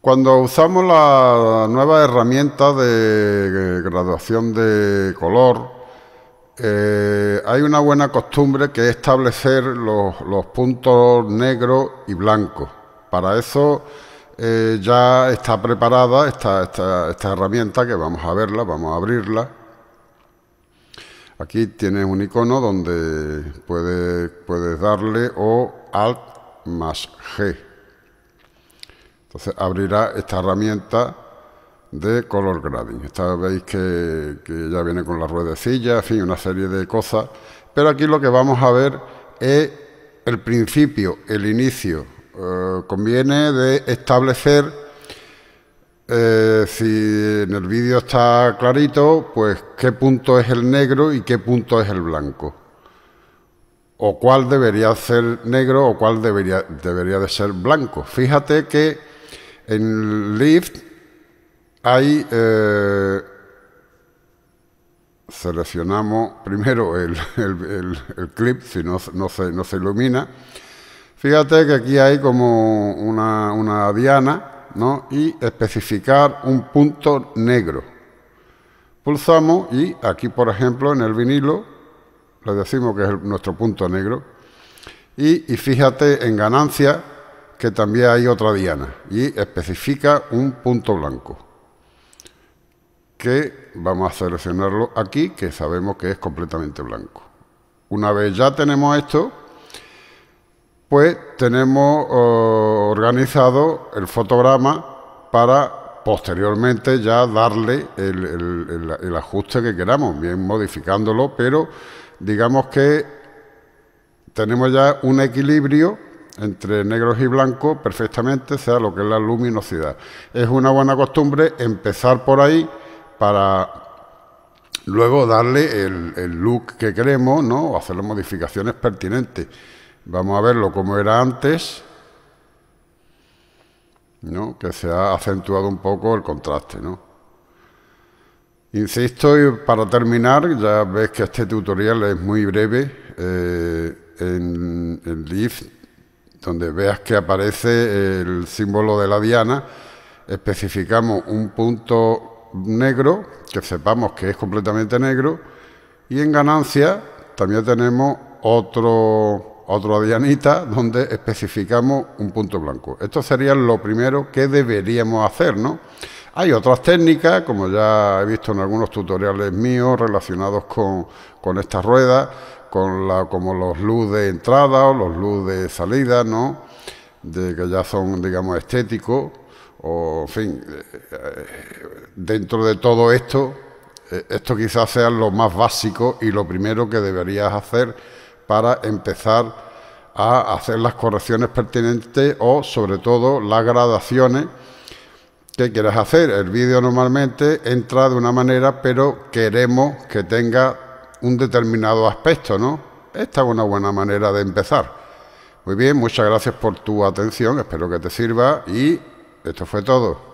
Cuando usamos la nueva herramienta de graduación de color, eh, hay una buena costumbre que es establecer los, puntos negro y blanco. Para eso eh, ya está preparada esta, herramienta que vamos a verla, vamos a abrirla. Aquí tienes un icono donde puedes, puedes darle o Alt más G. Entonces abrirá esta herramienta de color grading. Esta veis que, ya viene con la ruedecilla, en fin, una serie de cosas. Pero aquí lo que vamos a ver es el principio, el inicio. Eh, conviene de establecer, eh, si en el vídeo está clarito, pues qué punto es el negro y qué punto es el blanco. O cuál debería ser negro o cuál debería, debería de ser blanco. Fíjate que en Lift ahí eh, seleccionamos primero el, clip, si no, se, ilumina. Fíjate que aquí hay como una, diana, Y especificar un punto negro. Pulsamos y aquí, por ejemplo, en el vinilo, le decimos que es nuestro punto negro. Y, y fíjate en ganancia, que también hay otra diana y especifica un punto blanco que vamos a seleccionarlo aquí que sabemos que es completamente blanco. Una vez ya tenemos esto, pues tenemos eh, organizado el fotograma para posteriormente ya darle el ajuste que queramos, bien modificándolo, pero digamos que tenemos ya un equilibrio entre negros y blancos perfectamente, sea lo que es la luminosidad. Es una buena costumbre empezar por ahí para luego darle el, look que queremos, ¿no? hacer las modificaciones pertinentes. Vamos a verlo como era antes, ¿no? Que se ha acentuado un poco el contraste, ¿no? Insisto, y para terminar, ya ves que este tutorial es muy breve. Eh, en, en donde veas que aparece el símbolo de la diana, especificamos un punto negro, que sepamos que es completamente negro, y en ganancia también tenemos otro, otro dianita donde especificamos un punto blanco. Esto sería lo primero que deberíamos hacer, ¿no? Hay otras técnicas, como ya he visto en algunos tutoriales míos relacionados con, con estas ruedas, con la, como los luz de entrada o los luz de salida, ¿no? De que ya son, digamos, estéticos, o en fin, eh, dentro de todo esto, eh, esto quizás sea lo más básico y lo primero que deberías hacer para empezar a hacer las correcciones pertinentes o sobre todo las gradaciones que quieras hacer. El vídeo normalmente entra de una manera, pero queremos que tenga un determinado aspecto, ¿no? Esta es una buena manera de empezar. Muy bien, muchas gracias por tu atención, espero que te sirva y esto fue todo.